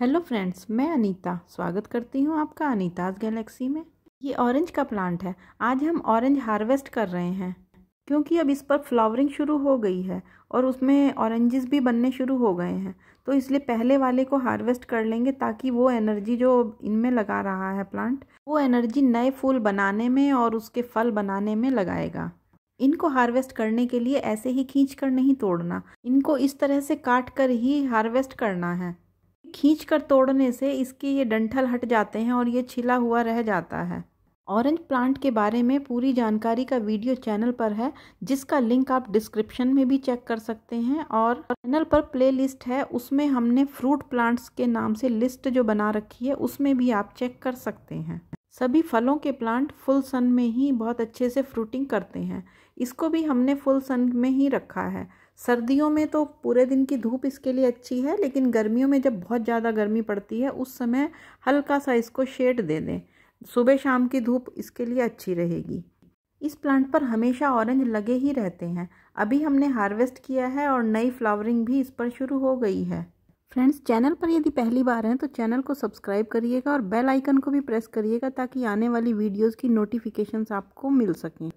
hello friends मैं अनीता स्वागत करती हूँ आपका अनीताज गैलेक्सी में ये ऑरेंज का प्लांट है आज हम ऑरेंज हार्वेस्ट कर रहे हैं क्योंकि अब इस पर फ्लावरिंग शुरू हो गई है और उसमें ऑरेंजेस भी बनने शुरू हो गए हैं तो इसलिए पहले वाले को हार्वेस्ट कर लेंगे ताकि वो एनर्जी जो इनमें लगा रहा है प्लांट वो एनर्जी नए फूल बनाने में और उसके फल बनाने में लगाएगा इनको हार्वेस्ट करने के लिए ऐसे ही खींच कर नहीं तोड़ना इनको इस तरह से काट कर ही हार्वेस्ट करना है खींच कर तोड़ने से इसके ये डंठल हट जाते हैं और ये छिला हुआ रह जाता है ऑरेंज प्लांट के बारे में पूरी जानकारी का वीडियो चैनल पर है जिसका लिंक आप डिस्क्रिप्शन में भी चेक कर सकते हैं और चैनल पर प्ले लिस्ट है उसमें हमने फ्रूट प्लांट्स के नाम से लिस्ट जो बना रखी है उसमें भी आप चेक कर सकते हैं सभी फलों के प्लांट फुल सन में ही बहुत अच्छे से फ्रूटिंग करते हैं इसको भी हमने फुल सन में ही रखा है सर्दियों में तो पूरे दिन की धूप इसके लिए अच्छी है लेकिन गर्मियों में जब बहुत ज़्यादा गर्मी पड़ती है उस समय हल्का सा इसको शेड दे दें सुबह शाम की धूप इसके लिए अच्छी रहेगी इस प्लांट पर हमेशा ऑरेंज लगे ही रहते हैं अभी हमने हार्वेस्ट किया है और नई फ्लावरिंग भी इस पर शुरू हो गई है फ्रेंड्स चैनल पर यदि पहली बार हैं तो चैनल को सब्सक्राइब करिएगा और बेल आइकन को भी प्रेस करिएगा ताकि आने वाली वीडियोस की नोटिफिकेशंस आपको मिल सकें